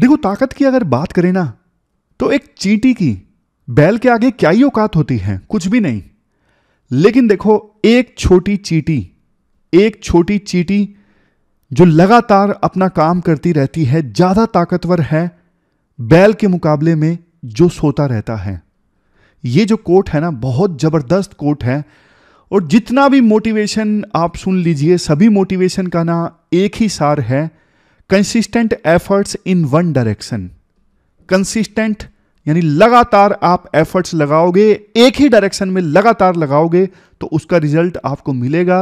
देखो ताकत की अगर बात करें ना तो एक चींटी की बैल के आगे क्या ही औकात होती है कुछ भी नहीं लेकिन देखो एक छोटी चींटी एक छोटी चींटी जो लगातार अपना काम करती रहती है ज़्यादा ताकतवर है बैल के मुकाबले में जो सोता रहता है ये जो कोट है ना बहुत ज़बरदस्त कोट है और जितना भी मोटिवेशन आप सुन लीजिए सभी मोटिवेशन का ना एक ही सार है consistent efforts in one direction consistent यानी लगातार आप एफर्ट्स लगाओगे एक ही डायरेक्शन में लगातार लगाओगे तो उसका रिजल्ट आपको मिलेगा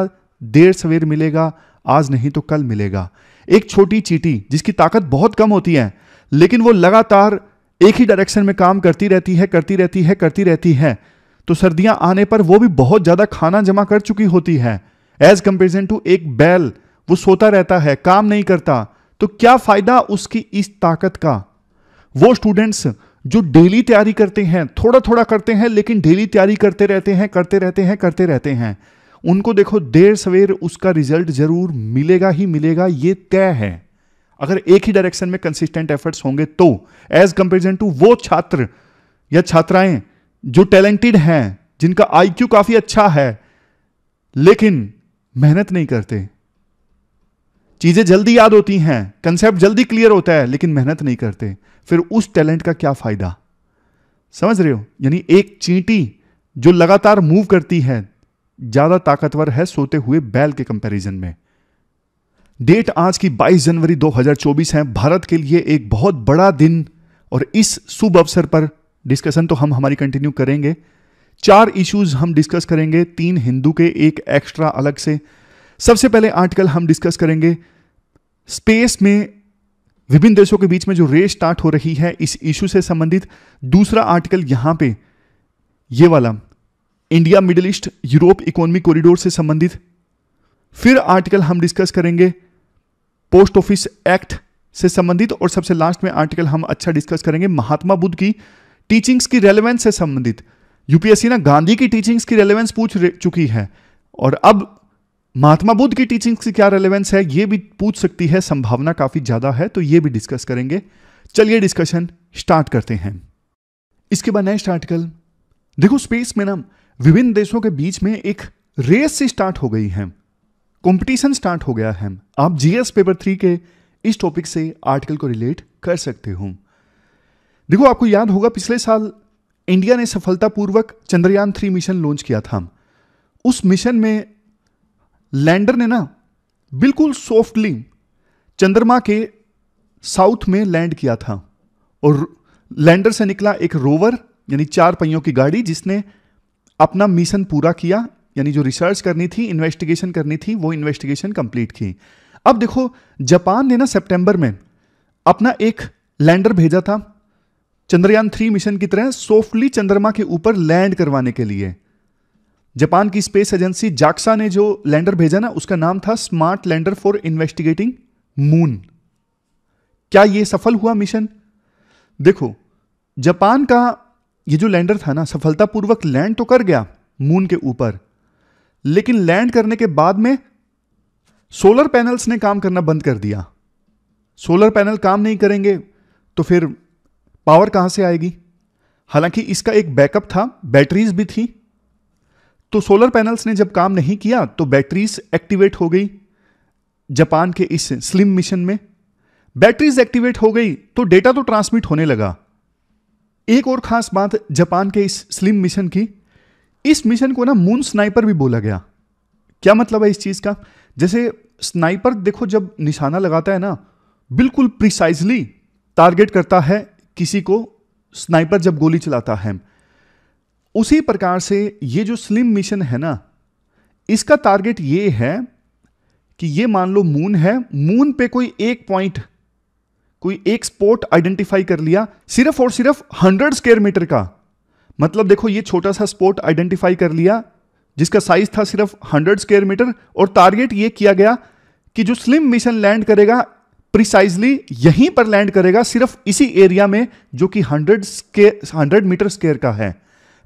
देर सवेर मिलेगा आज नहीं तो कल मिलेगा एक छोटी चीटी जिसकी ताकत बहुत कम होती है लेकिन वो लगातार एक ही डायरेक्शन में काम करती रहती है करती रहती है करती रहती है तो सर्दियां आने पर वो भी बहुत ज़्यादा खाना जमा कर चुकी होती है एज कंपेरिजन टू एक बैल वो सोता रहता है काम नहीं करता तो क्या फायदा उसकी इस ताकत का वो स्टूडेंट्स जो डेली तैयारी करते हैं थोड़ा थोड़ा करते हैं लेकिन डेली तैयारी करते रहते हैं करते रहते हैं करते रहते हैं उनको देखो देर सवेर उसका रिजल्ट जरूर मिलेगा ही मिलेगा ये तय है अगर एक ही डायरेक्शन में कंसिस्टेंट एफर्ट्स होंगे तो एज कंपेरिजन टू वो छात्र या छात्राएं जो टैलेंटेड हैं जिनका आईक्यू काफी अच्छा है लेकिन मेहनत नहीं करते चीज़ें जल्दी याद होती हैं कंसेप्ट जल्दी क्लियर होता है लेकिन मेहनत नहीं करते फिर उस टैलेंट का क्या फ़ायदा समझ रहे हो यानी एक चींटी जो लगातार मूव करती है ज़्यादा ताकतवर है सोते हुए बैल के कंपैरिजन में डेट आज की 22 जनवरी 2024 है भारत के लिए एक बहुत बड़ा दिन और इस शुभ अवसर पर डिस्कशन तो हम हमारी कंटिन्यू करेंगे चार इश्यूज हम डिस्कस करेंगे तीन हिंदू के एक एक्स्ट्रा अलग से सबसे पहले आर्टिकल हम डिस्कस करेंगे स्पेस में विभिन्न देशों के बीच में जो रेस स्टार्ट हो रही है इस इश्यू से संबंधित दूसरा आर्टिकल यहां पे ये वाला India Middle East Europe economy corridor से संबंधित फिर आर्टिकल हम डिस्कस करेंगे पोस्ट ऑफिस एक्ट से संबंधित और सबसे लास्ट में आर्टिकल हम अच्छा डिस्कस करेंगे महात्मा बुद्ध की टीचिंग्स की रेलेवेंस से संबंधित यूपीएससी ना गांधी की टीचिंग्स की रेलेवेंस पूछ चुकी है और अब महात्मा बुद्ध की टीचिंग से क्या रेलेवेंस है ये भी पूछ सकती है संभावना काफ़ी ज़्यादा है तो ये भी डिस्कस करेंगे चलिए डिस्कशन स्टार्ट करते हैं इसके बाद नेक्स्ट आर्टिकल देखो स्पेस में ना विभिन्न देशों के बीच में एक रेस से स्टार्ट हो गई है कंपटीशन स्टार्ट हो गया है आप जीएस पेपर थ्री के इस टॉपिक से आर्टिकल को रिलेट कर सकते हो देखो आपको याद होगा पिछले साल इंडिया ने सफलतापूर्वक चंद्रयान थ्री मिशन लॉन्च किया था उस मिशन में लैंडर ने ना बिल्कुल सॉफ्टली चंद्रमा के साउथ में लैंड किया था और लैंडर से निकला एक रोवर यानी चार पहियों की गाड़ी जिसने अपना मिशन पूरा किया यानी जो रिसर्च करनी थी इन्वेस्टिगेशन करनी थी वो इन्वेस्टिगेशन कंप्लीट की अब देखो जापान ने ना सितंबर में अपना एक लैंडर भेजा था चंद्रयान थ्री मिशन की तरह सॉफ्टली चंद्रमा के ऊपर लैंड करवाने के लिए जापान की स्पेस एजेंसी जाक्सा ने जो लैंडर भेजा ना उसका नाम था smart lander for investigating moon क्या यह सफल हुआ मिशन देखो जापान का ये जो लैंडर था ना सफलतापूर्वक लैंड तो कर गया मून के ऊपर लेकिन लैंड करने के बाद में सोलर पैनल्स ने काम करना बंद कर दिया सोलर पैनल काम नहीं करेंगे तो फिर पावर कहाँ से आएगी हालांकि इसका एक बैकअप था बैटरीज भी थी तो सोलर पैनल्स ने जब काम नहीं किया तो बैटरीज एक्टिवेट हो गई जापान के इस स्लिम मिशन में बैटरीज एक्टिवेट हो गई तो डेटा तो ट्रांसमिट होने लगा एक और खास बात जापान के इस स्लिम मिशन की इस मिशन को ना मून स्नाइपर भी बोला गया क्या मतलब है इस चीज़ का जैसे स्नाइपर देखो जब निशाना लगाता है ना बिल्कुल प्रिसाइजली टारगेट करता है किसी को स्नाइपर जब गोली चलाता है उसी प्रकार से ये जो स्लिम मिशन है ना इसका टारगेट ये है कि ये मान लो मून है मून पे कोई एक पॉइंट कोई एक स्पॉट आइडेंटिफाई कर लिया सिर्फ और सिर्फ हंड्रेड स्क्वेयर मीटर का मतलब देखो ये छोटा सा स्पॉट आइडेंटिफाई कर लिया जिसका साइज था सिर्फ हंड्रेड स्क्वेयर मीटर और टारगेट ये किया गया कि जो स्लिम मिशन लैंड करेगा प्रिसाइजली यहीं पर लैंड करेगा सिर्फ इसी एरिया में जो कि hundred square hundred metre square का है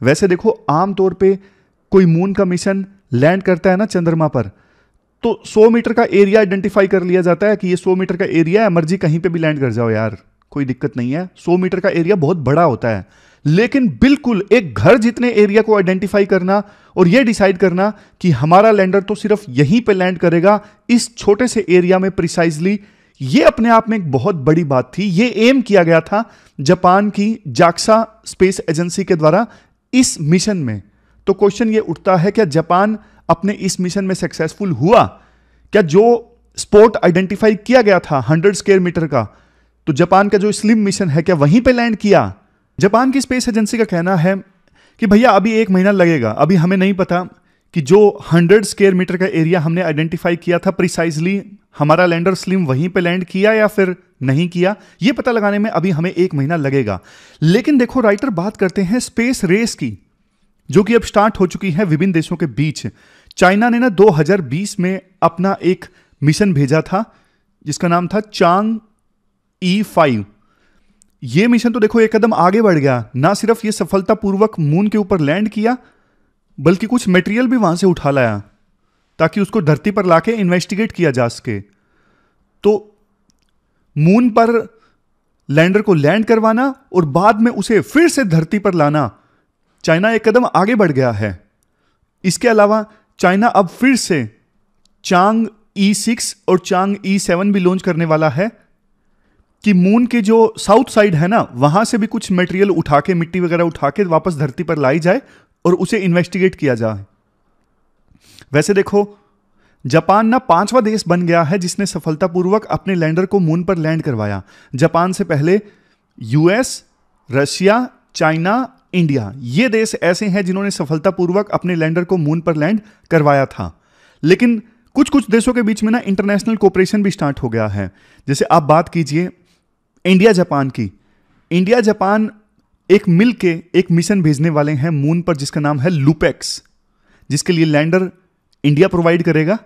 वैसे देखो आमतौर पे कोई मून का मिशन लैंड करता है ना चंद्रमा पर तो 100 मीटर का एरिया आइडेंटिफाई कर लिया जाता है कि ये 100 मीटर का एरिया है मर्जी कहीं पे भी लैंड कर जाओ यार कोई दिक्कत नहीं है 100 मीटर का एरिया बहुत बड़ा होता है लेकिन बिल्कुल एक घर जितने एरिया को आइडेंटिफाई करना और यह डिसाइड करना कि हमारा लैंडर तो सिर्फ यहीं पे लैंड करेगा इस छोटे से एरिया में प्रिसाइजली ये अपने आप में एक बहुत बड़ी बात थी ये एम किया गया था जापान की जाक्सा स्पेस एजेंसी के द्वारा इस मिशन में तो क्वेश्चन ये उठता है क्या जापान अपने इस मिशन में सक्सेसफुल हुआ क्या जो स्पोर्ट आइडेंटिफाई किया गया था हंड्रेड स्क्वेयर मीटर का तो जापान का जो स्लिम मिशन है क्या वहीं पे लैंड किया जापान की स्पेस एजेंसी का कहना है कि भैया अभी एक महीना लगेगा अभी हमें नहीं पता कि जो 100 स्केयर मीटर का एरिया हमने आइडेंटिफाई किया था प्रिसाइजली हमारा लैंडर स्लिम वहीं पे लैंड किया या फिर नहीं किया ये पता लगाने में अभी हमें एक महीना लगेगा लेकिन देखो राइटर बात करते हैं स्पेस रेस की जो कि अब स्टार्ट हो चुकी है विभिन्न देशों के बीच चाइना ने ना 2020 में अपना एक मिशन भेजा था जिसका नाम था चांग ई फाइव ये मिशन तो देखो एक कदम आगे बढ़ गया ना सिर्फ ये सफलतापूर्वक मून के ऊपर लैंड किया बल्कि कुछ मटेरियल भी वहां से उठा लाया ताकि उसको धरती पर लाके इन्वेस्टिगेट किया जा सके तो मून पर लैंडर को लैंड करवाना और बाद में उसे फिर से धरती पर लाना चाइना एक कदम आगे बढ़ गया है इसके अलावा चाइना अब फिर से चांग ई e सिक्स और चांग ई e सेवन भी लॉन्च करने वाला है कि मून के जो साउथ साइड है ना वहां से भी कुछ मटेरियल उठा के मिट्टी वगैरह उठा के वापस धरती पर लाई जाए और उसे इन्वेस्टिगेट किया जाए वैसे देखो जापान ना पांचवा देश बन गया है जिसने सफलतापूर्वक अपने लैंडर को मून पर लैंड करवाया जापान से पहले यूएस रशिया चाइना इंडिया ये देश ऐसे हैं जिन्होंने सफलतापूर्वक अपने लैंडर को मून पर लैंड करवाया था लेकिन कुछ कुछ देशों के बीच में ना इंटरनेशनल कोऑपरेशन भी स्टार्ट हो गया है जैसे आप बात कीजिए इंडिया जापान की इंडिया जापान एक मिल के एक मिशन भेजने वाले हैं मून पर जिसका नाम है लुपेक्स जिसके लिए लैंडर इंडिया प्रोवाइड करेगा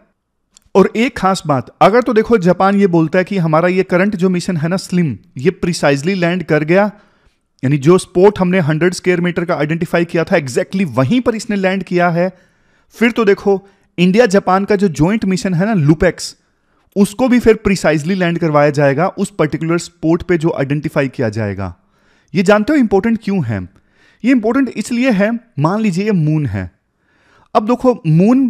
और एक खास बात अगर तो देखो जापान ये बोलता है कि हमारा ये करंट जो मिशन है ना स्लिम ये प्रिसाइजली लैंड कर गया यानी जो स्पोर्ट हमने हंड्रेड स्क्वेयर मीटर का आइडेंटिफाई किया था एग्जैक्टली exactly वहीं पर इसने लैंड किया है फिर तो देखो इंडिया जापान का जो ज्वाइंट मिशन है ना लुपेक्स उसको भी फिर प्रिसाइजली लैंड करवाया जाएगा उस पर्टिकुलर स्पोर्ट पे जो आइडेंटिफाई किया जाएगा ये जानते हो इंपॉर्टेंट क्यों है ये इंपॉर्टेंट इसलिए है मान लीजिए ये मून है अब देखो मून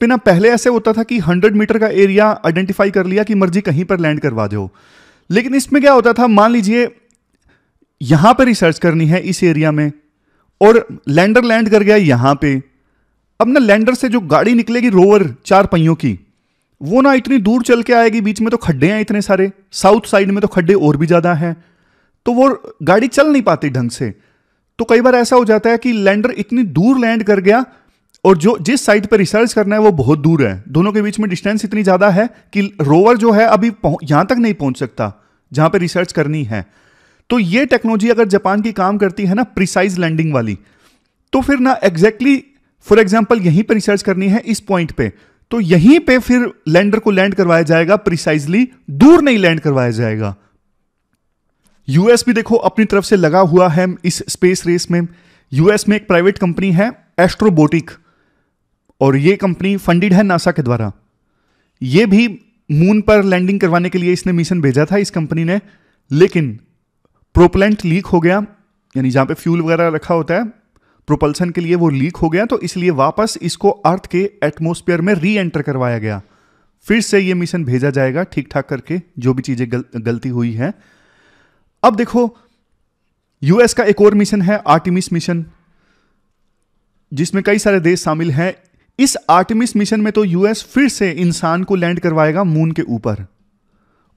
पे ना पहले ऐसे होता था कि 100 मीटर का एरिया आइडेंटिफाई कर लिया कि मर्जी कहीं पर लैंड करवा दो लेकिन इसमें क्या होता था मान लीजिए यहां पर रिसर्च करनी है इस एरिया में और लैंडर लैंड कर गया यहां पे अब ना लैंडर से जो गाड़ी निकलेगी रोवर चार पहियों की वो ना इतनी दूर चल के आएगी बीच में तो खड्डे हैं इतने सारे साउथ साइड में तो खड्डे और भी ज्यादा हैं तो वो गाड़ी चल नहीं पाती ढंग से तो कई बार ऐसा हो जाता है कि लैंडर इतनी दूर लैंड कर गया और जो जिस साइट पर रिसर्च करना है वो बहुत दूर है दोनों के बीच में डिस्टेंस इतनी ज़्यादा है कि रोवर जो है अभी यहां तक नहीं पहुंच सकता जहां पर रिसर्च करनी है तो ये टेक्नोलॉजी अगर जापान की काम करती है ना प्रिसाइज लैंडिंग वाली तो फिर ना एग्जैक्टली फॉर एग्जाम्पल यहीं पर रिसर्च करनी है इस पॉइंट पे तो यहीं पे फिर लैंडर को लैंड करवाया जाएगा प्रिसाइजली दूर नहीं लैंड करवाया जाएगा यूएस भी देखो अपनी तरफ से लगा हुआ है इस स्पेस रेस में यूएस में एक प्राइवेट कंपनी है एस्ट्रोबोटिक और ये कंपनी फंडेड है नासा के द्वारा ये भी मून पर लैंडिंग करवाने के लिए इसने मिशन भेजा था इस कंपनी ने लेकिन प्रोपलेंट लीक हो गया यानी जहां पे फ्यूल वगैरह रखा होता है प्रोपल्सन के लिए वो लीक हो गया तो इसलिए वापस इसको अर्थ के एटमोस्फेयर में री एंटर करवाया गया फिर से ये मिशन भेजा जाएगा ठीक ठाक करके जो भी चीज़ें गल, गलती हुई है अब देखो यूएस का एक और मिशन है आर्टिमिस मिशन जिसमें कई सारे देश शामिल हैं इस आर्टिमिस मिशन में तो यूएस फिर से इंसान को लैंड करवाएगा मून के ऊपर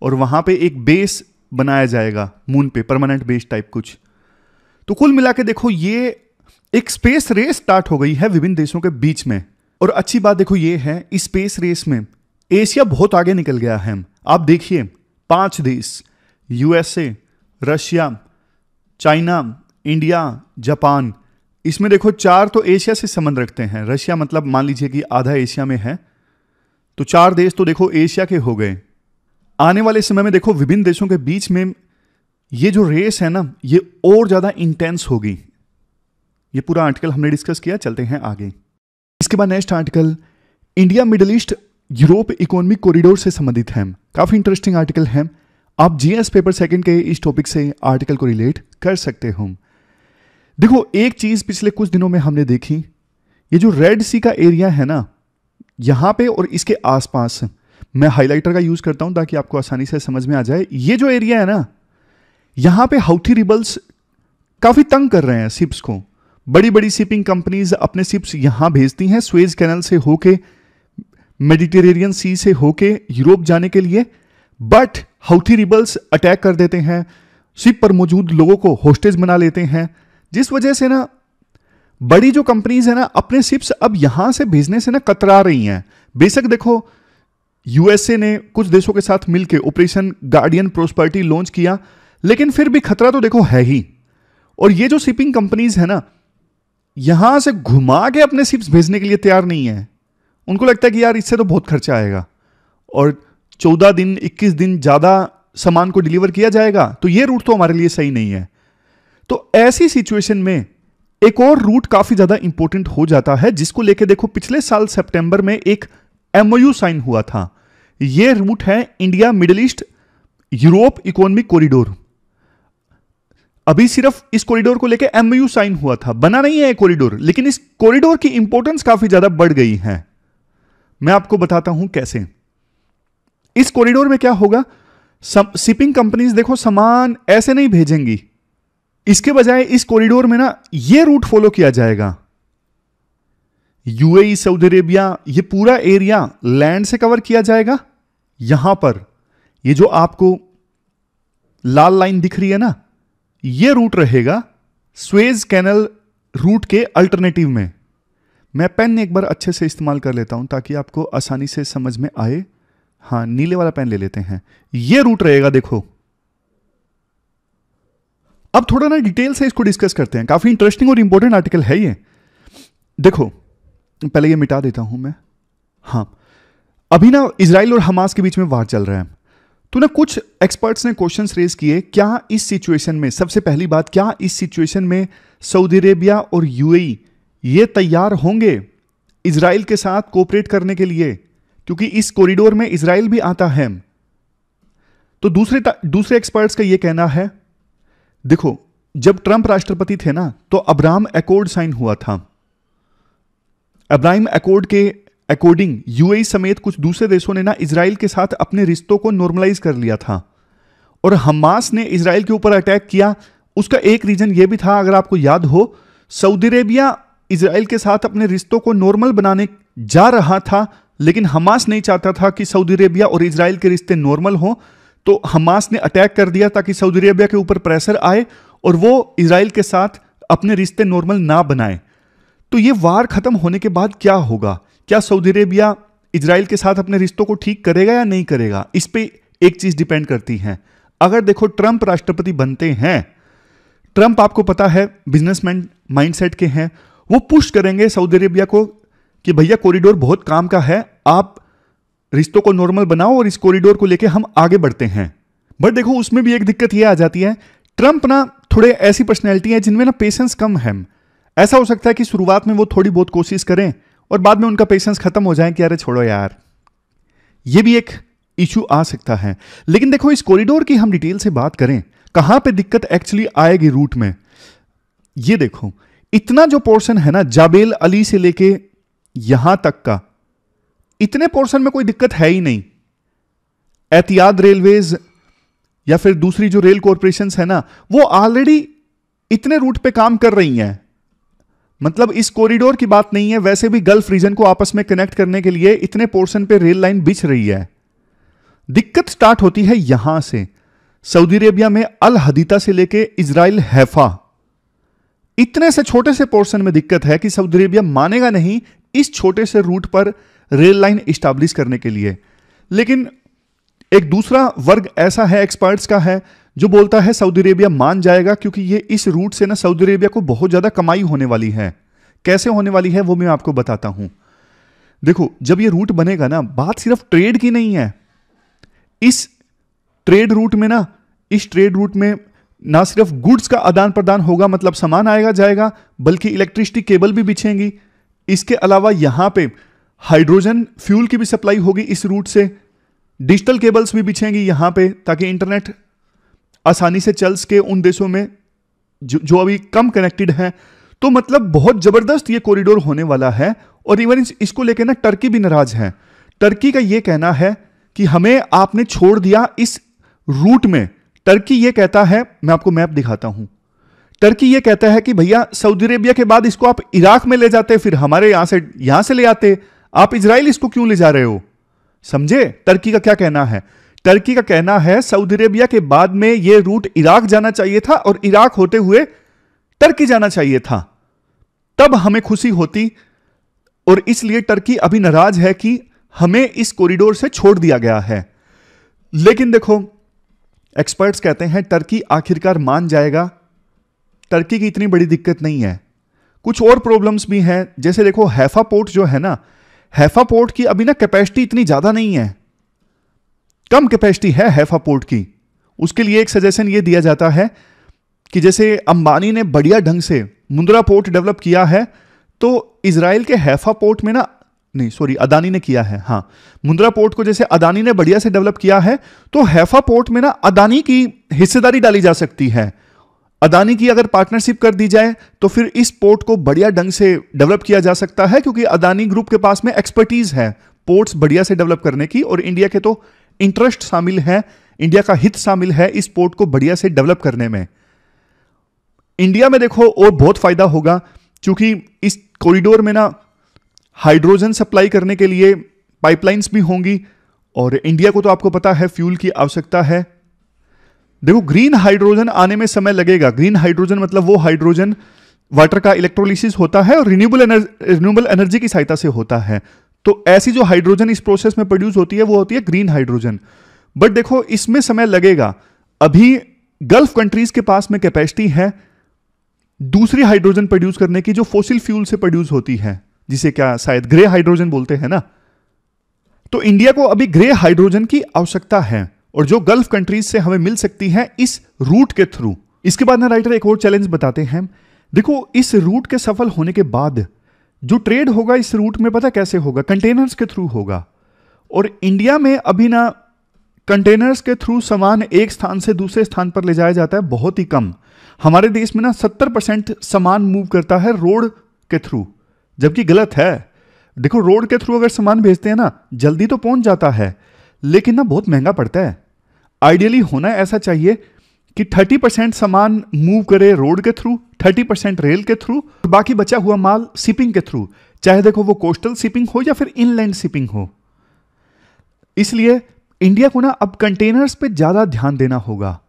और वहां पे एक बेस बनाया जाएगा मून पे परमानेंट बेस टाइप कुछ तो कुल मिला के देखो ये एक स्पेस रेस स्टार्ट हो गई है विभिन्न देशों के बीच में और अच्छी बात देखो ये है इस स्पेस रेस में एशिया बहुत आगे निकल गया है आप देखिए पांच देश USA Russia China India Japan इसमें देखो चार तो एशिया से संबंध रखते हैं रशिया मतलब मान लीजिए कि आधा एशिया में है तो चार देश तो देखो एशिया के हो गए आने वाले समय में देखो विभिन्न देशों के बीच में ये जो रेस है ना ये और ज़्यादा इंटेंस होगी ये पूरा आर्टिकल हमने डिस्कस किया चलते हैं आगे इसके बाद next article India Middle East Europe economic corridor से संबंधित है काफ़ी इंटरेस्टिंग आर्टिकल है आप जीएस पेपर सेकंड के इस टॉपिक से आर्टिकल को रिलेट कर सकते हो देखो एक चीज़ पिछले कुछ दिनों में हमने देखी ये जो रेड सी का एरिया है ना यहां पे और इसके आसपास मैं हाइलाइटर का यूज़ करता हूं ताकि आपको आसानी से समझ में आ जाए ये जो एरिया है ना यहां पे हाउथी रिबल्स काफ़ी तंग कर रहे हैं सिप्स को बड़ी बड़ी शिपिंग कंपनीज अपने सिप्स यहां भेजती हैं स्वेज कैनल से होके मेडिटेरेनियन सी से होके यूरोप जाने के लिए बट हाउथी रिबल्स अटैक कर देते हैं शिप पर मौजूद लोगों को होस्टेज बना लेते हैं जिस वजह से ना बड़ी जो कंपनीज है ना अपने शिप्स अब यहां से भेजने से ना कतरा रही हैं बेशक देखो यूएसए ने कुछ देशों के साथ मिलकर ऑपरेशन गार्डियन प्रोस्पर्टी लॉन्च किया लेकिन फिर भी खतरा तो देखो है ही और ये जो शिपिंग कंपनीज है ना यहां से घुमा के अपने शिप्स भेजने के लिए तैयार नहीं है उनको लगता है कि यार इससे तो बहुत खर्चा आएगा और चौदह दिन इक्कीस दिन ज़्यादा सामान को डिलीवर किया जाएगा तो ये रूट तो हमारे लिए सही नहीं है तो ऐसी सिचुएशन में एक और रूट काफ़ी ज़्यादा इंपॉर्टेंट हो जाता है जिसको लेके देखो पिछले साल सितंबर में एक एमओयू साइन हुआ था यह रूट है India Middle East Europe economic corridor अभी सिर्फ इस कॉरिडोर को लेकर एमओयू साइन हुआ था बना नहीं है कॉरिडोर लेकिन इस कॉरिडोर की इंपॉर्टेंस काफी ज्यादा बढ़ गई है मैं आपको बताता हूं कैसे इस कॉरिडोर में क्या होगा शिपिंग कंपनीज देखो सामान ऐसे नहीं भेजेंगी इसके बजाय इस कॉरिडोर में ना ये रूट फॉलो किया जाएगा यूएई सऊदी अरेबिया ये पूरा एरिया लैंड से कवर किया जाएगा यहां पर ये जो आपको लाल लाइन दिख रही है ना ये रूट रहेगा स्वेज कैनल रूट के अल्टरनेटिव में मैं पेन एक बार अच्छे से इस्तेमाल कर लेता हूं ताकि आपको आसानी से समझ में आए हाँ नीले वाला पेन ले लेते हैं ये रूट रहेगा देखो अब थोड़ा ना डिटेल से इसको डिस्कस करते हैं काफ़ी इंटरेस्टिंग और इंपॉर्टेंट आर्टिकल है ये देखो पहले ये मिटा देता हूं मैं हाँ अभी ना इसराइल और हमास के बीच में वार चल रहा है तो ना कुछ एक्सपर्ट्स ने क्वेश्चन रेज किए क्या इस सिचुएशन में सबसे पहली बात क्या इस सिचुएशन में सऊदी अरेबिया और यूएई e ये तैयार होंगे इसराइल के साथ कोऑपरेट करने के लिए क्योंकि इस कॉरिडोर में इसराइल भी आता है तो दूसरे दूसरे एक्सपर्ट्स का यह कहना है देखो जब ट्रंप राष्ट्रपति थे ना तो अब्राहम अकॉर्ड साइन हुआ था अब्राहम अकॉर्ड के अकॉर्डिंग यूएई e समेत कुछ दूसरे देशों ने ना इसराइल के साथ अपने रिश्तों को नॉर्मलाइज कर लिया था और हमास ने इसराइल के ऊपर अटैक किया उसका एक रीजन यह भी था अगर आपको याद हो सऊदी अरेबिया इसराइल के साथ अपने रिश्तों को नॉर्मल बनाने जा रहा था लेकिन हमास नहीं चाहता था कि सऊदी अरेबिया और इसराइल के रिश्ते नॉर्मल हों तो हमास ने अटैक कर दिया ताकि सऊदी अरेबिया के ऊपर प्रेशर आए और वो इसराइल के साथ अपने रिश्ते नॉर्मल ना बनाए तो ये वार ख़त्म होने के बाद क्या होगा क्या सऊदी अरेबिया इसराइल के साथ अपने रिश्तों को ठीक करेगा या नहीं करेगा इस पर एक चीज़ डिपेंड करती है अगर देखो ट्रंप राष्ट्रपति बनते हैं ट्रंप आपको पता है बिजनेसमैन माइंडसेट के हैं वो पुश करेंगे सऊदी अरेबिया को कि भैया कॉरिडोर बहुत काम का है आप रिश्तों को नॉर्मल बनाओ और इस कॉरिडोर को लेके हम आगे बढ़ते हैं बट देखो उसमें भी एक दिक्कत यह आ जाती है ट्रंप ना थोड़े ऐसी पर्सनैलिटी है जिनमें ना पेशेंस कम है ऐसा हो सकता है कि शुरुआत में वो थोड़ी बहुत कोशिश करें और बाद में उनका पेशेंस खत्म हो जाए कि अरे छोड़ो यार ये भी एक इशू आ सकता है लेकिन देखो इस कॉरिडोर की हम डिटेल से बात करें कहां पे दिक्कत एक्चुअली आएगी रूट में ये देखो इतना जो पोर्शन है ना जाबेल अली से लेके यहां तक का इतने पोर्शन में कोई दिक्कत है ही नहीं एहतियात रेलवेज या फिर दूसरी जो रेल कॉरपोरेशन है ना वो ऑलरेडी इतने रूट पे काम कर रही हैं मतलब इस कॉरिडोर की बात नहीं है वैसे भी गल्फ रीजन को आपस में कनेक्ट करने के लिए इतने पोर्शन पे रेल लाइन बिछ रही है दिक्कत स्टार्ट होती है यहां से सऊदी अरेबिया में अल हदीता से लेके इसराइल हैफा इतने से छोटे से पोर्शन में दिक्कत है कि सऊदी अरेबिया मानेगा नहीं इस छोटे से रूट पर रेल लाइन इस्टाब्लिश करने के लिए लेकिन एक दूसरा वर्ग ऐसा है एक्सपर्ट्स का है जो बोलता है सऊदी अरेबिया मान जाएगा क्योंकि ये इस रूट से ना सऊदी अरेबिया को बहुत ज़्यादा कमाई होने वाली है कैसे होने वाली है वो मैं आपको बताता हूं देखो जब ये रूट बनेगा ना बात सिर्फ ट्रेड की नहीं है इस ट्रेड रूट में ना इस ट्रेड रूट में ना सिर्फ गुड्स का आदान प्रदान होगा मतलब सामान आएगा जाएगा बल्कि इलेक्ट्रिसिटी केबल भी बिछेंगी इसके अलावा यहां पे हाइड्रोजन फ्यूल की भी सप्लाई होगी इस रूट से डिजिटल केबल्स भी बिछेंगी यहां पे ताकि इंटरनेट आसानी से चल सके उन देशों में जो, जो अभी कम कनेक्टेड हैं तो मतलब बहुत जबरदस्त ये कॉरिडोर होने वाला है और इवन इसको लेकर ना टर्की भी नाराज है टर्की का यह कहना है कि हमें आपने छोड़ दिया इस रूट में टर्की यह कहता है मैं आपको मैप दिखाता हूं टर्की ये कहता है कि भैया सऊदी अरेबिया के बाद इसको आप इराक में ले जाते फिर हमारे यहां से यहां से ले आते आप इसराइल इसको क्यों ले जा रहे हो समझे टर्की का क्या कहना है टर्की का कहना है सऊदी अरेबिया के बाद में यह रूट इराक जाना चाहिए था और इराक होते हुए टर्की जाना चाहिए था तब हमें खुशी होती और इसलिए टर्की अभी नाराज है कि हमें इस कॉरिडोर से छोड़ दिया गया है लेकिन देखो एक्सपर्ट्स कहते हैं टर्की आखिरकार मान जाएगा टर्की की इतनी बड़ी दिक्कत नहीं है कुछ और प्रॉब्लम्स भी हैं जैसे देखो हैफा पोर्ट जो है ना हैफा पोर्ट की अभी ना कैपेसिटी इतनी ज़्यादा नहीं है कम कैपेसिटी है हैफा पोर्ट की उसके लिए एक सजेशन ये दिया जाता है कि जैसे अंबानी ने बढ़िया ढंग से मुंद्रा पोर्ट डेवलप किया है तो इसराइल के हैफा पोर्ट में ना नहीं सॉरी अदानी ने किया है हाँ मुंद्रा पोर्ट को जैसे अदानी ने बढ़िया से डेवलप किया है तो हैफा पोर्ट में ना अदानी की हिस्सेदारी डाली जा सकती है अदानी की अगर पार्टनरशिप कर दी जाए तो फिर इस पोर्ट को बढ़िया ढंग से डेवलप किया जा सकता है क्योंकि अदानी ग्रुप के पास में एक्सपर्टीज है पोर्ट्स बढ़िया से डेवलप करने की और इंडिया के तो इंटरेस्ट शामिल है इंडिया का हित शामिल है इस पोर्ट को बढ़िया से डेवलप करने में इंडिया में देखो और बहुत फायदा होगा क्योंकि इस कॉरिडोर में ना हाइड्रोजन सप्लाई करने के लिए पाइपलाइंस भी होंगी और इंडिया को तो आपको पता है फ्यूल की आवश्यकता है देखो ग्रीन हाइड्रोजन आने में समय लगेगा ग्रीन हाइड्रोजन मतलब वो हाइड्रोजन वाटर का इलेक्ट्रोलिसिस होता है और रिन्यूबल एनर्जी रिन्यूएबल एनर्जी की सहायता से होता है तो ऐसी जो हाइड्रोजन इस प्रोसेस में प्रोड्यूस होती है वो होती है ग्रीन हाइड्रोजन बट देखो इसमें समय लगेगा अभी गल्फ कंट्रीज के पास में कैपेसिटी है दूसरी हाइड्रोजन प्रोड्यूस करने की जो फोसिल फ्यूल से प्रोड्यूस होती है जिसे क्या शायद ग्रे हाइड्रोजन बोलते हैं ना तो इंडिया को अभी ग्रे हाइड्रोजन की आवश्यकता है और जो गल्फ कंट्रीज से हमें मिल सकती है इस रूट के थ्रू इसके बाद ना राइटर एक और चैलेंज बताते हैं देखो इस रूट के सफल होने के बाद जो ट्रेड होगा इस रूट में पता कैसे होगा कंटेनर्स के थ्रू होगा और इंडिया में अभी ना कंटेनर्स के थ्रू सामान एक स्थान से दूसरे स्थान पर ले जाया जाता है बहुत ही कम हमारे देश में ना सत्तर परसेंट सामान मूव करता है रोड के थ्रू जबकि गलत है देखो रोड के थ्रू अगर सामान भेजते हैं ना जल्दी तो पहुंच जाता है लेकिन ना बहुत महंगा पड़ता है आइडियली होना ऐसा चाहिए कि 30 परसेंट सामान मूव करे रोड के थ्रू 30 परसेंट रेल के थ्रू बाकी बचा हुआ माल शिपिंग के थ्रू चाहे देखो वो कोस्टल शिपिंग हो या फिर इनलैंड शिपिंग हो इसलिए इंडिया को ना अब कंटेनर्स पे ज़्यादा ध्यान देना होगा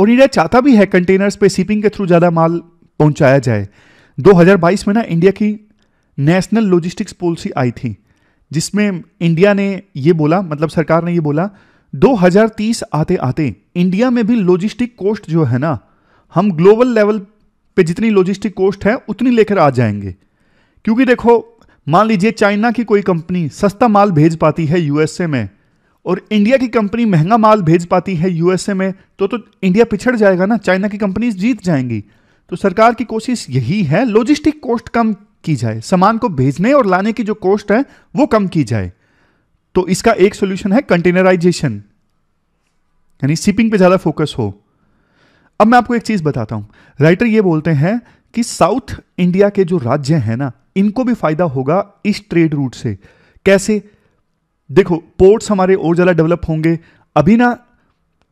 और इंडिया चाहता भी है कंटेनर्स पे शिपिंग के थ्रू ज़्यादा माल पहुंचाया जाए 2022 में ना इंडिया की नेशनल लॉजिस्टिक्स पॉलिसी आई थी जिसमें इंडिया ने ये बोला मतलब सरकार ने ये बोला 2030 आते आते इंडिया में भी लॉजिस्टिक कोस्ट जो है ना हम ग्लोबल लेवल पे जितनी लॉजिस्टिक कोस्ट है उतनी लेकर आ जाएंगे क्योंकि देखो मान लीजिए चाइना की कोई कंपनी सस्ता माल भेज पाती है यूएसए में और इंडिया की कंपनी महंगा माल भेज पाती है यूएसए में तो तो इंडिया पिछड़ जाएगा ना चाइना की कंपनीज जीत जाएंगी तो सरकार की कोशिश यही है लॉजिस्टिक कॉस्ट कम की जाए सामान को भेजने और लाने की जो कॉस्ट है वो कम की जाए तो इसका एक सोल्यूशन है कंटेनराइजेशन यानी शिपिंग पे ज़्यादा फोकस हो अब मैं आपको एक चीज़ बताता हूं राइटर ये बोलते हैं कि साउथ इंडिया के जो राज्य हैं ना इनको भी फायदा होगा इस ट्रेड रूट से कैसे देखो पोर्ट्स हमारे और ज़्यादा डेवलप होंगे अभी ना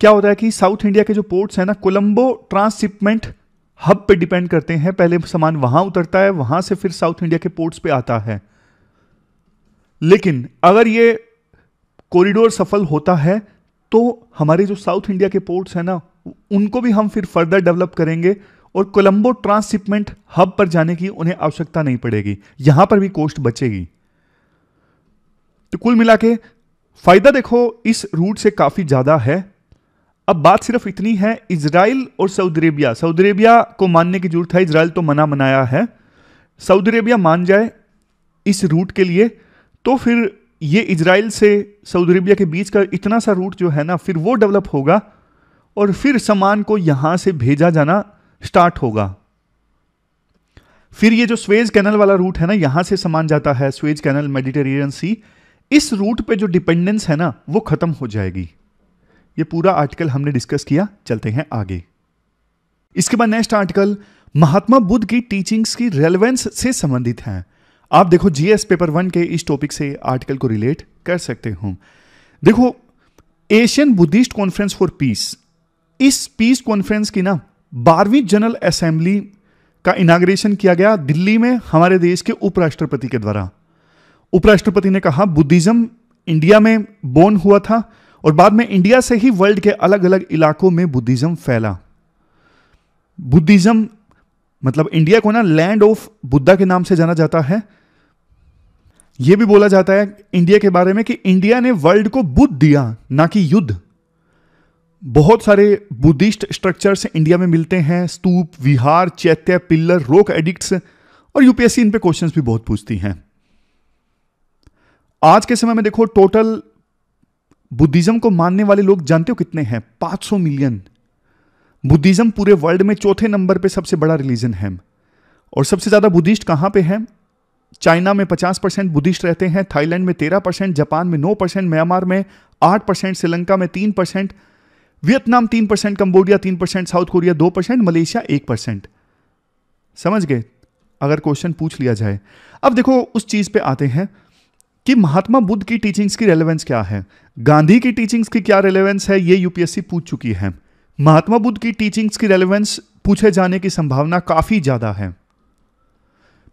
क्या होता है कि साउथ इंडिया के जो पोर्ट्स हैं ना कोलंबो ट्रांसशिपमेंट हब पे डिपेंड करते हैं पहले सामान वहां उतरता है वहां से फिर साउथ इंडिया के पोर्ट्स पे आता है लेकिन अगर ये कॉरिडोर सफल होता है तो हमारे जो साउथ इंडिया के पोर्ट्स हैं ना उनको भी हम फिर फर्दर डेवलप करेंगे और कोलंबो ट्रांसशिपमेंट हब पर जाने की उन्हें आवश्यकता नहीं पड़ेगी यहां पर भी कोस्ट बचेगी तो कुल मिला के फायदा देखो इस रूट से काफी ज्यादा है अब बात सिर्फ इतनी है इसराइल और सऊदी अरेबिया सऊदी अरेबिया को मानने की जरूरत है इसराइल तो मना मनाया है सऊदी अरेबिया मान जाए इस रूट के लिए तो फिर ये इसराइल से सऊदी अरेबिया के बीच का इतना सा रूट जो है ना फिर वो डेवलप होगा और फिर सामान को यहाँ से भेजा जाना स्टार्ट होगा फिर ये जो स्वेज कैनल वाला रूट है ना यहाँ से सामान जाता है स्वेज कैनल मेडिटेरियन सी इस रूट पे जो डिपेंडेंस है ना वो ख़त्म हो जाएगी ये पूरा आर्टिकल हमने डिस्कस किया चलते हैं आगे इसके बाद नेक्स्ट आर्टिकल महात्मा बुद्ध की टीचिंग्स की रेलेवेंस से संबंधित हैं आप देखो जीएस पेपर वन के इस टॉपिक से आर्टिकल को रिलेट कर सकते हो देखो Asian Buddhist conference for peace इस पीस कॉन्फ्रेंस की ना बारहवीं जनरल असेंबली का इनाग्रेशन किया गया दिल्ली में हमारे देश के उपराष्ट्रपति के द्वारा उपराष्ट्रपति ने कहा बुद्धिज्म इंडिया में बोर्न हुआ था और बाद में इंडिया से ही वर्ल्ड के अलग अलग इलाकों में बुद्धिज़्म फैला बुद्धिज़्म मतलब इंडिया को ना लैंड ऑफ बुद्धा के नाम से जाना जाता है यह भी बोला जाता है इंडिया के बारे में कि इंडिया ने वर्ल्ड को बुद्ध दिया ना कि युद्ध बहुत सारे बुद्धिस्ट स्ट्रक्चर्स इंडिया में मिलते हैं स्तूप विहार चैत्य पिल्लर रोक एडिक्ट्स और यूपीएससी इन पे क्वेश्चंस भी बहुत पूछती हैं आज के समय में देखो टोटल बुद्धिज्म को मानने वाले लोग जानते हो कितने हैं 500 मिलियन बुद्धिज्म पूरे वर्ल्ड में चौथे नंबर पे सबसे बड़ा रिलीजन है और सबसे ज़्यादा बुद्धिस्ट कहां पे हैं चाइना में 50 परसेंट बुद्धिस्ट रहते हैं थाईलैंड में 13 परसेंट जापान में 9 परसेंट म्यांमार में 8 परसेंट श्रीलंका में 3 percent Vietnam 3 percent Cambodia 3 percent South Korea 2 percent Malaysia 1 percent समझ गए अगर क्वेश्चन पूछ लिया जाए अब देखो उस चीज़ पे आते हैं कि महात्मा बुद्ध की टीचिंग्स की रेलेवेंस क्या है गांधी की टीचिंग्स की क्या रेलेवेंस है ये यूपीएससी पूछ चुकी है महात्मा बुद्ध की टीचिंग्स की रेलेवेंस पूछे जाने की संभावना काफ़ी ज़्यादा है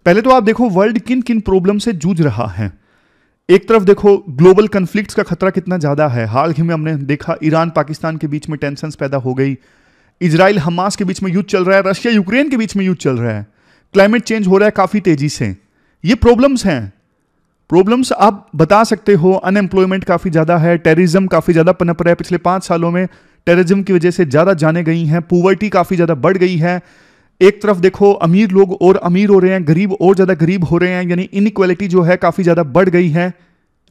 पहले तो आप देखो वर्ल्ड किन किन प्रॉब्लम से जूझ रहा है एक तरफ देखो ग्लोबल कंफ्लिक्ट का खतरा कितना ज़्यादा है हाल ही में हमने देखा ईरान पाकिस्तान के बीच में टेंशन पैदा हो गई इसराइल हमास के बीच में युद्ध चल रहा है रशिया यूक्रेन के बीच में युद्ध चल रहा है क्लाइमेट चेंज हो रहा है काफ़ी तेज़ी से ये प्रॉब्लम्स हैं प्रॉब्लम्स आप बता सकते हो अनएम्प्लॉयमेंट काफ़ी ज़्यादा है टेररिज्म काफ़ी ज़्यादा पनप रहा है पिछले पाँच सालों में टेररिज्म की वजह से ज़्यादा जाने गई हैं पुवर्टी काफ़ी ज़्यादा बढ़ गई है एक तरफ देखो अमीर लोग और अमीर हो रहे हैं गरीब और ज़्यादा गरीब हो रहे हैं यानी इनक्वालिटी जो है काफ़ी ज़्यादा बढ़ गई है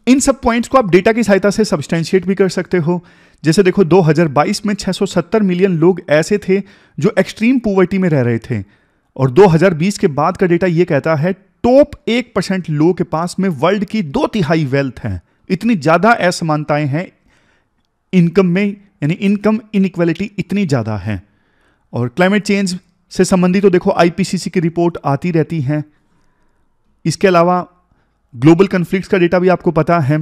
इन सब पॉइंट्स को आप डेटा की सहायता से सब्सटेंशिएट भी कर सकते हो जैसे देखो 2022 में 670 मिलियन लोग ऐसे थे जो एक्सट्रीम पुवर्टी में रह रहे थे और 2020 के बाद का डेटा ये कहता है टॉप एक परसेंट लोगों के पास में वर्ल्ड की दो तिहाई वेल्थ है इतनी ज़्यादा असमानताएं हैं इनकम में यानी इनकम इनक्वलिटी इतनी ज़्यादा है और क्लाइमेट चेंज से संबंधित तो देखो आईपीसीसी की रिपोर्ट आती रहती है इसके अलावा ग्लोबल कन्फ्लिक्ट का डेटा भी आपको पता है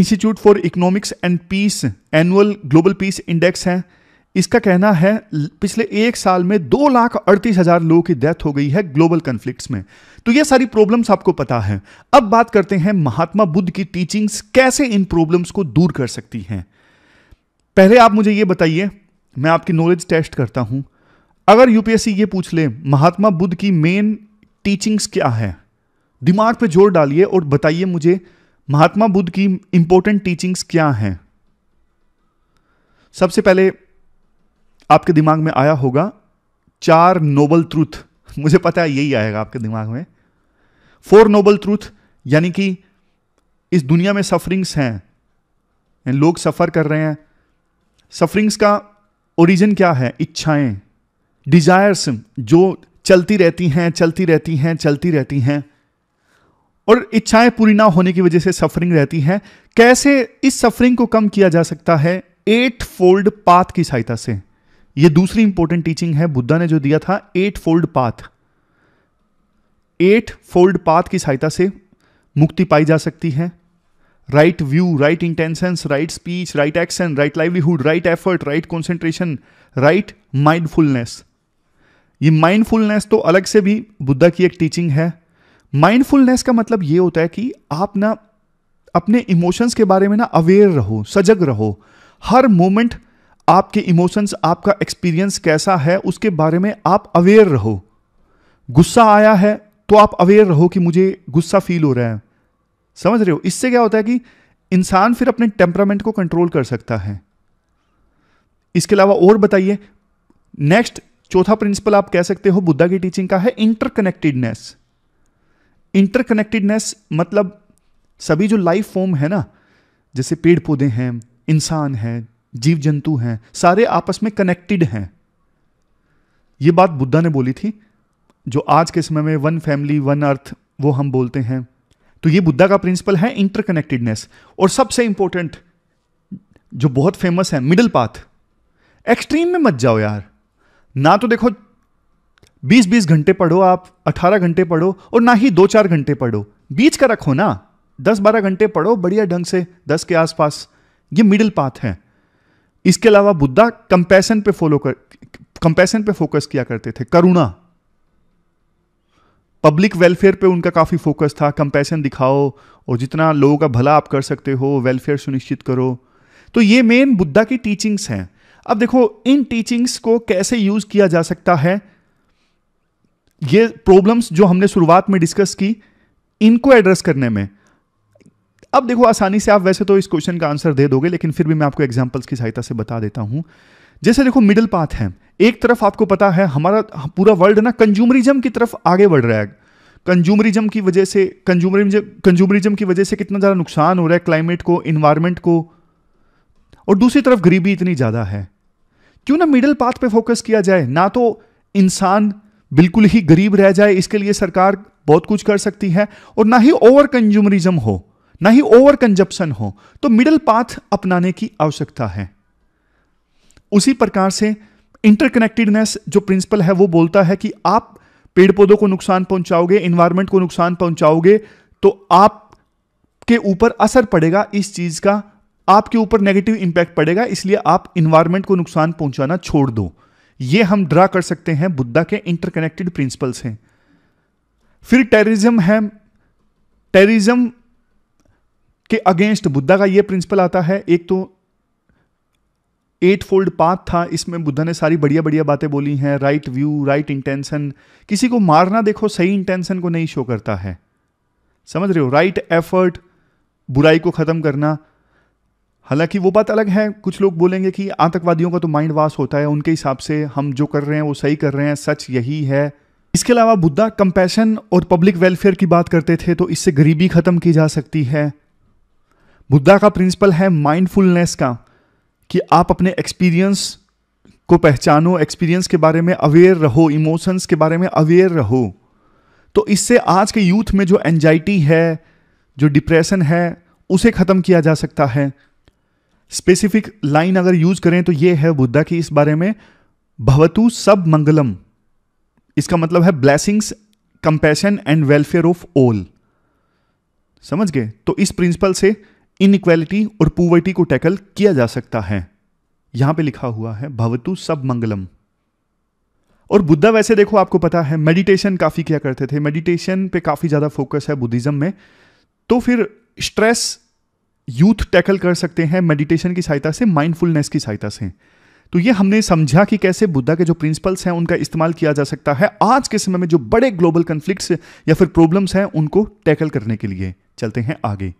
institute for economics and peace annual global peace index है इसका कहना है पिछले एक साल में दो लाख अड़तीस हजार लोगों की डेथ हो गई है ग्लोबल कंफ्लिक्ट में तो ये सारी प्रॉब्लम्स आपको पता है अब बात करते हैं महात्मा बुद्ध की टीचिंग्स कैसे इन प्रॉब्लम्स को दूर कर सकती हैं पहले आप मुझे ये बताइए मैं आपकी नॉलेज टेस्ट करता हूं अगर यूपीएससी ये पूछ ले महात्मा बुद्ध की मेन टीचिंग्स क्या है दिमाग पर जोर डालिए और बताइए मुझे महात्मा बुद्ध की इंपॉर्टेंट टीचिंग्स क्या हैं सबसे पहले आपके दिमाग में आया होगा चार नोबल ट्रूथ मुझे पता है यही आएगा आपके दिमाग में फोर नोबल ट्रूथ यानी कि इस दुनिया में सफरिंग्स हैं लोग सफ़र कर रहे हैं सफरिंग्स का ओरिजिन क्या है इच्छाएं डिजायर्स जो चलती रहती हैं चलती रहती हैं चलती रहती हैं और इच्छाएं पूरी ना होने की वजह से सफरिंग रहती हैं कैसे इस सफरिंग को कम किया जा सकता है एट फोल्ड पाथ की सहायता से ये दूसरी इंपॉर्टेंट टीचिंग है बुद्धा ने जो दिया था eight fold path eight fold path की सहायता से मुक्ति पाई जा सकती है right view right intentions right speech right action right livelihood right effort right concentration right mindfulness ये माइंडफुलनेस तो अलग से भी बुद्धा की एक टीचिंग है माइंडफुलनेस का मतलब ये होता है कि आप ना अपने इमोशंस के बारे में ना अवेयर रहो सजग रहो हर मोमेंट आपके इमोशंस आपका एक्सपीरियंस कैसा है उसके बारे में आप अवेयर रहो गुस्सा आया है तो आप अवेयर रहो कि मुझे गुस्सा फील हो रहा है समझ रहे हो इससे क्या होता है कि इंसान फिर अपने टेम्परामेंट को कंट्रोल कर सकता है इसके अलावा और बताइए नेक्स्ट चौथा प्रिंसिपल आप कह सकते हो बुद्धा की टीचिंग का है इंटरकनेक्टेडनेस इंटरकनेक्टेडनेस मतलब सभी जो लाइफ फॉर्म है ना जैसे पेड़ पौधे हैं इंसान है जीव जंतु हैं सारे आपस में कनेक्टेड हैं ये बात बुद्धा ने बोली थी जो आज के समय में वन फैमिली वन अर्थ वो हम बोलते हैं तो ये बुद्धा का प्रिंसिपल है इंटरकनेक्टेडनेस और सबसे इंपॉर्टेंट जो बहुत फेमस है मिडिल पाथ एक्सट्रीम में मत जाओ यार ना तो देखो 20-20 घंटे पढ़ो आप 18 घंटे पढ़ो और ना ही दो चार घंटे पढ़ो बीच का रखो ना 10-12 घंटे पढ़ो बढ़िया ढंग से 10 के आसपास ये मिडिल पाथ है इसके अलावा बुद्धा कंपैशन पे फॉलो कर कंपैशन पे फोकस किया करते थे करुणा पब्लिक वेलफेयर पे उनका काफ़ी फोकस था कंपैशन दिखाओ और जितना लोगों का भला आप कर सकते हो वेलफेयर सुनिश्चित करो तो ये मेन बुद्धा की टीचिंग्स हैं अब देखो इन टीचिंग्स को कैसे यूज किया जा सकता है ये प्रॉब्लम्स जो हमने शुरुआत में डिस्कस की इनको एड्रेस करने में अब देखो आसानी से आप वैसे तो इस क्वेश्चन का आंसर दे दोगे लेकिन फिर भी मैं आपको एग्जाम्पल्स की सहायता से बता देता हूं जैसे देखो मिडिल पाथ है एक तरफ आपको पता है हमारा पूरा वर्ल्ड ना कंज्यूमरिज्म की तरफ आगे बढ़ रहा है कंज्यूमरिज्म की वजह से कंज्यूमरिज्म कंज्यूमरिज्म की वजह से कितना ज़्यादा नुकसान हो रहा है क्लाइमेट को इन्वायरमेंट को और दूसरी तरफ गरीबी इतनी ज़्यादा है क्यों ना मिडिल पाथ पे फोकस किया जाए ना तो इंसान बिल्कुल ही गरीब रह जाए इसके लिए सरकार बहुत कुछ कर सकती है और ना ही ओवर कंज्यूमरिज्म हो ना ही ओवर कंजप्शन हो तो मिडल पाथ अपनाने की आवश्यकता है उसी प्रकार से इंटरकनेक्टेडनेस जो प्रिंसिपल है वो बोलता है कि आप पेड़ पौधों को नुकसान पहुंचाओगे इन्वायरमेंट को नुकसान पहुंचाओगे तो आपके ऊपर असर पड़ेगा इस चीज़ का आपके ऊपर नेगेटिव इंपैक्ट पड़ेगा इसलिए आप इन्वायरमेंट को नुकसान पहुंचाना छोड़ दो ये हम ड्रा कर सकते हैं बुद्धा के इंटरकनेक्टेड प्रिंसिपल से फिर टेररिज्म है टेररिज्म के अगेंस्ट बुद्धा का ये प्रिंसिपल आता है एक तो एट फोल्ड पाथ था इसमें बुद्धा ने सारी बढ़िया बढ़िया बातें बोली हैं राइट व्यू राइट इंटेंशन किसी को मारना देखो सही इंटेंशन को नहीं शो करता है समझ रहे हो राइट एफर्ट बुराई को ख़त्म करना हालांकि वो बात अलग है कुछ लोग बोलेंगे कि आतंकवादियों का तो माइंड वाश होता है उनके हिसाब से हम जो कर रहे हैं वो सही कर रहे हैं सच यही है इसके अलावा बुद्धा कंपैशन और पब्लिक वेलफेयर की बात करते थे तो इससे गरीबी ख़त्म की जा सकती है बुद्धा का प्रिंसिपल है माइंडफुलनेस का कि आप अपने एक्सपीरियंस को पहचानो एक्सपीरियंस के बारे में अवेयर रहो इमोशंस के बारे में अवेयर रहो तो इससे आज के यूथ में जो एंजाइटी है जो डिप्रेशन है उसे ख़त्म किया जा सकता है स्पेसिफिक लाइन अगर यूज करें तो यह है बुद्धा की इस बारे में भवतु सब मंगलम इसका मतलब है blessings compassion and welfare of all समझ गए तो इस प्रिंसिपल से इनक्वालिटी और पुवर्टी को टैकल किया जा सकता है यहां पे लिखा हुआ है भवतु सब मंगलम और बुद्धा वैसे देखो आपको पता है मेडिटेशन काफ़ी किया करते थे मेडिटेशन पे काफ़ी ज़्यादा फोकस है बुद्धिज़्म में तो फिर स्ट्रेस यूथ टैकल कर सकते हैं मेडिटेशन की सहायता से माइंडफुलनेस की सहायता से तो ये हमने समझा कि कैसे बुद्धा के जो प्रिंसिपल्स हैं उनका इस्तेमाल किया जा सकता है आज के समय में जो बड़े ग्लोबल कन्फ्लिक्ट या फिर प्रॉब्लम्स हैं उनको टैकल करने के लिए चलते हैं आगे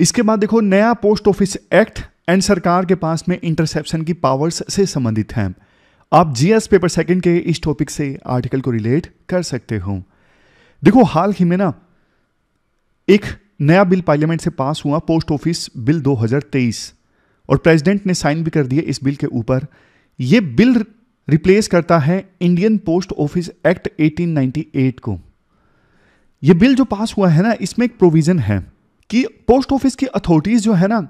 इसके बाद देखो नया पोस्ट ऑफिस एक्ट एंड सरकार के पास में इंटरसेप्शन की पावर्स से संबंधित हैं आप जीएस पेपर सेकंड के इस टॉपिक से आर्टिकल को रिलेट कर सकते हो देखो हाल ही में ना एक नया बिल पार्लियामेंट से पास हुआ पोस्ट ऑफिस बिल 2023 और प्रेसिडेंट ने साइन भी कर दिया इस बिल के ऊपर यह बिल रिप्लेस करता है इंडियन पोस्ट ऑफिस एक्ट 1898 को यह बिल जो पास हुआ है ना इसमें एक प्रोविजन है कि पोस्ट ऑफिस की अथॉरिटीज़ जो है ना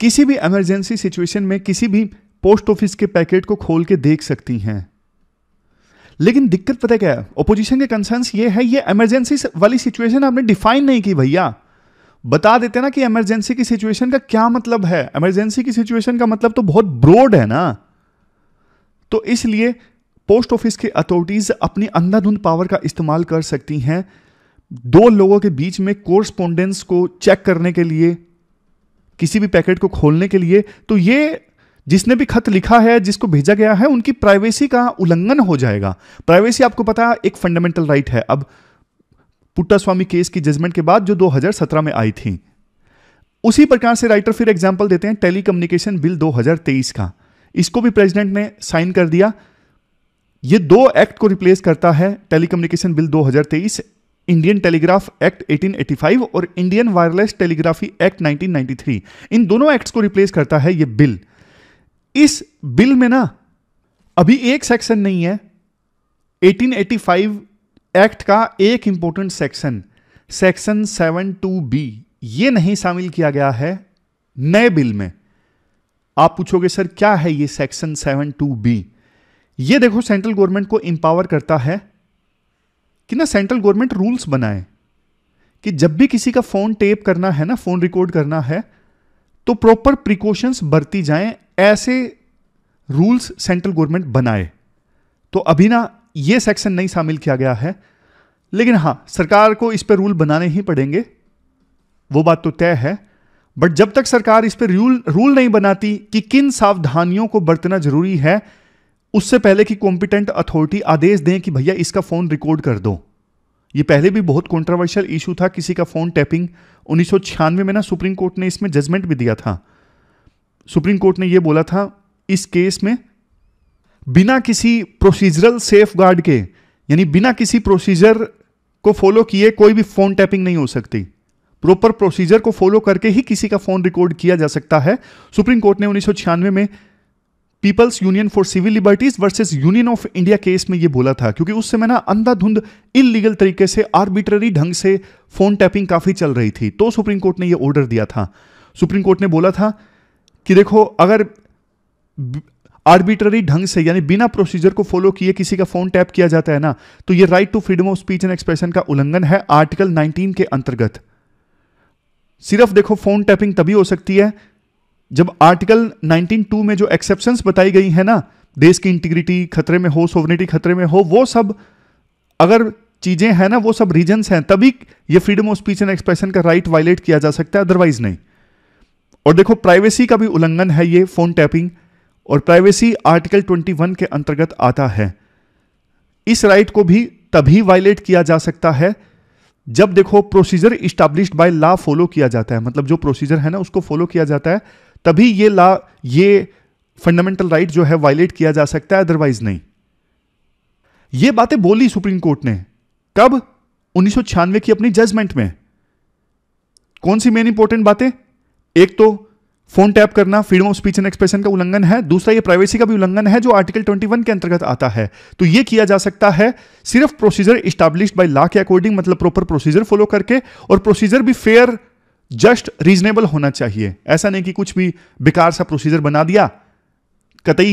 किसी भी इमरजेंसी सिचुएशन में किसी भी पोस्ट ऑफिस के पैकेट को खोल के देख सकती हैं लेकिन दिक्कत पता क्या है ओपोजिशन के कंसर्न ये है ये इमरजेंसी वाली सिचुएशन आपने डिफाइन नहीं की भैया बता देते ना कि इमरजेंसी की सिचुएशन का क्या मतलब है इमरजेंसी की सिचुएशन का मतलब तो बहुत ब्रॉड है ना तो इसलिए पोस्ट ऑफिस की अथॉरिटीज अपनी अंधाधुंध पावर का इस्तेमाल कर सकती हैं दो लोगों के बीच में कोरस्पोंडेंस को चेक करने के लिए किसी भी पैकेट को खोलने के लिए तो ये जिसने भी खत लिखा है जिसको भेजा गया है उनकी प्राइवेसी का उल्लंघन हो जाएगा प्राइवेसी आपको पता है एक फंडामेंटल राइट है अब पुट्टा स्वामी केस की जजमेंट के बाद जो 2017 में आई थी उसी प्रकार से राइटर फिर एग्जाम्पल देते हैं टेली बिल दो का इसको भी प्रेजिडेंट ने साइन कर दिया ये दो एक्ट को रिप्लेस करता है tele bill 2023 Indian Telegraph Act 1885 और इंडियन वायरलेस टेलीग्राफी एक्ट 1993 इन दोनों एक्ट्स को रिप्लेस करता है ये बिल इस बिल में ना अभी एक सेक्शन नहीं है 1885 एक्ट का एक इंपॉर्टेंट सेक्शन सेक्शन 72 बी ये नहीं शामिल किया गया है नए बिल में आप पूछोगे सर क्या है ये सेक्शन 72 बी ये देखो सेंट्रल गवर्नमेंट को इंपावर करता है कि ना सेंट्रल गवर्नमेंट रूल्स बनाए कि जब भी किसी का फ़ोन टेप करना है ना फ़ोन रिकॉर्ड करना है तो प्रॉपर प्रिकॉशंस बरती जाए ऐसे रूल्स सेंट्रल गवर्नमेंट बनाए तो अभी ना ये सेक्शन नहीं शामिल किया गया है लेकिन हाँ सरकार को इस पर रूल बनाने ही पड़ेंगे वो बात तो तय है बट जब तक सरकार इस पर रूल रूल नहीं बनाती कि किन सावधानियों को बरतना जरूरी है उससे पहले कि कॉम्पिटेंट अथॉरिटी आदेश दें कि भैया इसका फ़ोन रिकॉर्ड कर दो ये पहले भी बहुत कॉन्ट्रोवर्शियल इशू था किसी का फ़ोन टैपिंग उन्नीस में ना सुप्रीम कोर्ट ने इसमें जजमेंट भी दिया था सुप्रीम कोर्ट ने यह बोला था इस केस में बिना किसी प्रोसीजरल सेफ गार्ड के यानी बिना किसी प्रोसीजर को फॉलो किए कोई भी फ़ोन टैपिंग नहीं हो सकती प्रॉपर प्रोसीजर को फॉलो करके ही किसी का फ़ोन रिकॉर्ड किया जा सकता है सुप्रीम कोर्ट ने उन्नीस में People's Union for Civil Liberties versus Union of India case में ये बोला था क्योंकि उस समय ना अंधाधुंध इलीगल तरीके से आर्बिट्ररी ढंग से फोन टैपिंग काफ़ी चल रही थी तो सुप्रीम कोर्ट ने ये ऑर्डर दिया था सुप्रीम कोर्ट ने बोला था कि देखो अगर आर्बिट्ररी ढंग से यानी बिना प्रोसीजर को फॉलो किए किसी का फोन टैप किया जाता है ना तो यह right to freedom of speech and expression का उल्लंघन है आर्टिकल 19 के अंतर्गत सिर्फ देखो फोन टैपिंग तभी हो सकती है जब आर्टिकल 192 में जो एक्सेप्शंस बताई गई है ना देश की इंटीग्रिटी खतरे में हो सोवनिटी खतरे में हो वो सब अगर चीज़ें हैं ना वो सब रीजन हैं तभी ये freedom of speech and expression का राइट वायलेट किया जा सकता है अदरवाइज नहीं और देखो प्राइवेसी का भी उल्लंघन है ये फ़ोन टैपिंग और प्राइवेसी आर्टिकल 21 के अंतर्गत आता है इस राइट को भी तभी वायलेट किया जा सकता है जब देखो procedure established by law follow किया जाता है मतलब जो प्रोसीजर है ना उसको फॉलो किया जाता है तभी ये ला ये फंडामेंटल राइट right जो है वायलेट किया जा सकता है अदरवाइज नहीं ये बातें बोली सुप्रीम कोर्ट ने कब उन्नीस की अपनी जजमेंट में कौन सी मेन इंपॉर्टेंट बातें एक तो फोन टैप करना freedom of speech and expression का उल्लंघन है दूसरा ये प्राइवेसी का भी उल्लंघन है जो आर्टिकल 21 के अंतर्गत आता है तो ये किया जा सकता है सिर्फ प्रोसीजर इस्टेब्लिश बाय लॉ के अकॉर्डिंग मतलब प्रॉपर प्रोसीजर फॉलो करके और प्रोसीजर भी फेयर जस्ट रीजनेबल होना चाहिए ऐसा नहीं कि कुछ भी बेकार सा प्रोसीजर बना दिया कतई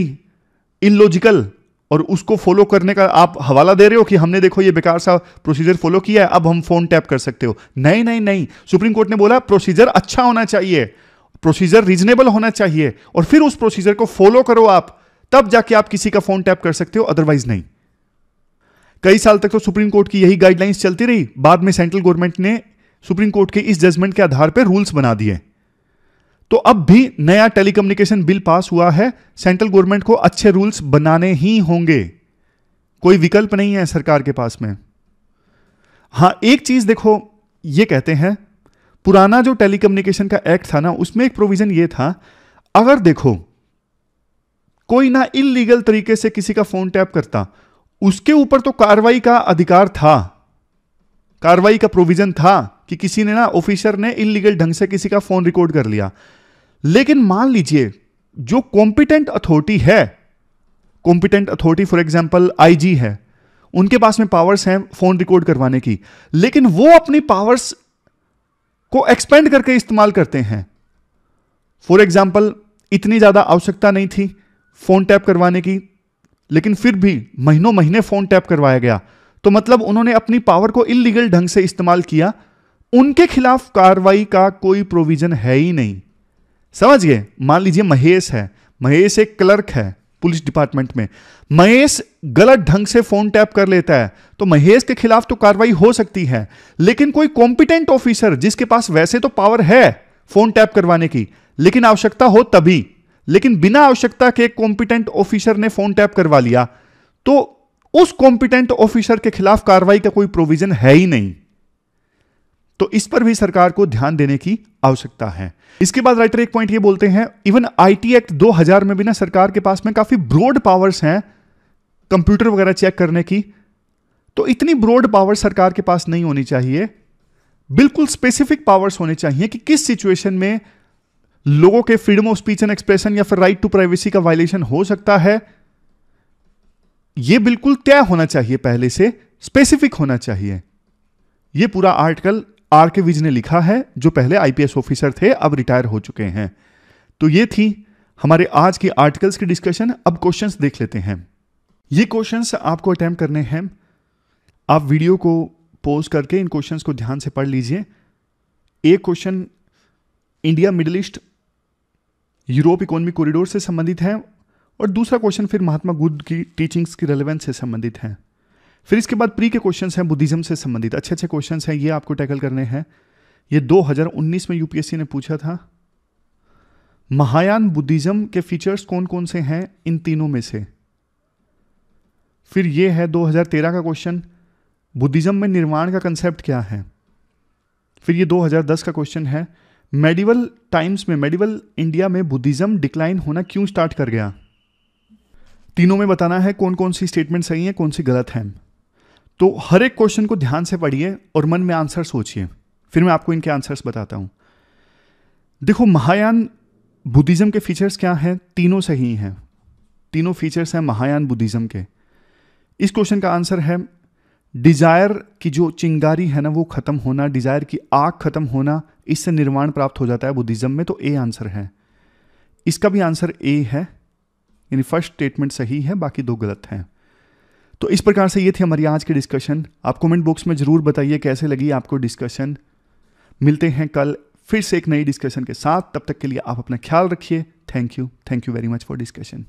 इलॉजिकल और उसको फॉलो करने का आप हवाला दे रहे हो कि हमने देखो ये बेकार सा प्रोसीजर फॉलो किया है अब हम फोन टैप कर सकते हो नहीं नहीं नहीं सुप्रीम कोर्ट ने बोला प्रोसीजर अच्छा होना चाहिए प्रोसीजर रीजनेबल होना चाहिए और फिर उस प्रोसीजर को फॉलो करो आप तब जाके आप किसी का फोन टैप कर सकते हो अदरवाइज नहीं कई साल तक तो सुप्रीम कोर्ट की यही गाइडलाइंस चलती रही बाद में सेंट्रल गवर्नमेंट ने सुप्रीम कोर्ट के इस जजमेंट के आधार पर रूल्स बना दिए तो अब भी नया टेलीकम्युनिकेशन बिल पास हुआ है सेंट्रल गवर्नमेंट को अच्छे रूल्स बनाने ही होंगे कोई विकल्प नहीं है सरकार के पास में हां एक चीज देखो ये कहते हैं पुराना जो टेलीकम्युनिकेशन का एक्ट था ना उसमें एक प्रोविजन ये था अगर देखो कोई ना इलीगल तरीके से किसी का फोन टैप करता उसके ऊपर तो कार्रवाई का अधिकार था कार्रवाई का प्रोविजन था कि किसी ने ना ऑफिसर ने इलीगल ढंग से किसी का फोन रिकॉर्ड कर लिया लेकिन मान लीजिए जो कॉम्पिटेंट अथॉरिटी है competent authority for example IG है उनके पास में पावर्स हैं फोन रिकॉर्ड करवाने की लेकिन वो अपनी पावर्स को एक्सपेंड करके इस्तेमाल करते हैं फॉर एग्जाम्पल इतनी ज़्यादा आवश्यकता नहीं थी फोन टैप करवाने की लेकिन फिर भी महीनों महीने फोन टैप करवाया गया तो मतलब उन्होंने अपनी पावर को इलीगल ढंग से इस्तेमाल किया उनके खिलाफ कार्रवाई का कोई प्रोविजन है ही नहीं समझ गए मान लीजिए महेश है महेश एक क्लर्क है पुलिस डिपार्टमेंट में महेश गलत ढंग से फोन टैप कर लेता है तो महेश के खिलाफ तो कार्रवाई हो सकती है लेकिन कोई कॉम्पिटेंट ऑफिसर जिसके पास वैसे तो पावर है फोन टैप करवाने की लेकिन आवश्यकता हो तभी लेकिन बिना आवश्यकता के कॉम्पिटेंट ऑफिसर ने फोन टैप करवा लिया तो उस कॉम्पिटेंट ऑफिसर के खिलाफ कार्रवाई का कोई प्रोविजन है ही नहीं तो इस पर भी सरकार को ध्यान देने की आवश्यकता है इसके बाद राइटर एक पॉइंट ये बोलते हैं इवन आईटी एक्ट 2000 में भी ना सरकार के पास में काफी ब्रॉड पावर्स हैं कंप्यूटर वगैरह चेक करने की तो इतनी ब्रॉड पावर सरकार के पास नहीं होनी चाहिए बिल्कुल स्पेसिफिक पावर्स होने चाहिए कि किस सिचुएशन में लोगों के freedom of speech and expression या फिर राइट टू प्राइवेसी का वायलेशन हो सकता है यह बिल्कुल तय होना चाहिए पहले से स्पेसिफिक होना चाहिए यह पूरा आर्टिकल आर के विज ने लिखा है जो पहले आईपीएस ऑफिसर थे अब रिटायर हो चुके हैं तो ये थी हमारे आज की आर्टिकल्स की डिस्कशन अब क्वेश्चंस देख लेते हैं ये क्वेश्चंस आपको अटैम्प्ट करने हैं आप वीडियो को पोज करके इन क्वेश्चंस को ध्यान से पढ़ लीजिए एक question India Middle East Europe economic corridor से संबंधित है और दूसरा क्वेश्चन फिर महात्मा बुद्ध की टीचिंग्स की रेलिवेंस से संबंधित है फिर इसके बाद प्री के क्वेश्चंस हैं बुद्धिज्म से संबंधित अच्छे अच्छे क्वेश्चंस हैं ये आपको टैकल करने हैं ये 2019 में यूपीएससी ने पूछा था महायान बुद्धिज्म के फीचर्स कौन कौन से हैं इन तीनों में से फिर ये है 2013 का क्वेश्चन बुद्धिज्म में निर्माण का कंसेप्ट क्या है फिर ये 2010 का क्वेश्चन है मेडिवल टाइम्स में मेडिवल इंडिया में बुद्धिज्म डिक्लाइन होना क्यों स्टार्ट कर गया तीनों में बताना है कौन कौन सी स्टेटमेंट सही है कौन सी गलत हैं तो हर एक क्वेश्चन को ध्यान से पढ़िए और मन में आंसर सोचिए फिर मैं आपको इनके आंसर्स बताता हूं देखो महायान बुद्धिज़्म के फीचर्स क्या हैं तीनों सही हैं तीनों फीचर्स हैं महायान बुद्धिज़्म के इस क्वेश्चन का आंसर है डिज़ायर की जो चिंगारी है ना वो ख़त्म होना डिज़ायर की आग ख़त्म होना इससे निर्माण प्राप्त हो जाता है बुद्धिज़्म में तो ए आंसर है इसका भी आंसर ए है यानी फर्स्ट स्टेटमेंट सही है बाकी दो गलत हैं तो इस प्रकार से ये थी हमारी आज की डिस्कशन आप कमेंट बॉक्स में ज़रूर बताइए कैसे लगी आपको डिस्कशन मिलते हैं कल फिर से एक नई डिस्कशन के साथ तब तक के लिए आप अपना ख्याल रखिए thank you thank you very much for discussion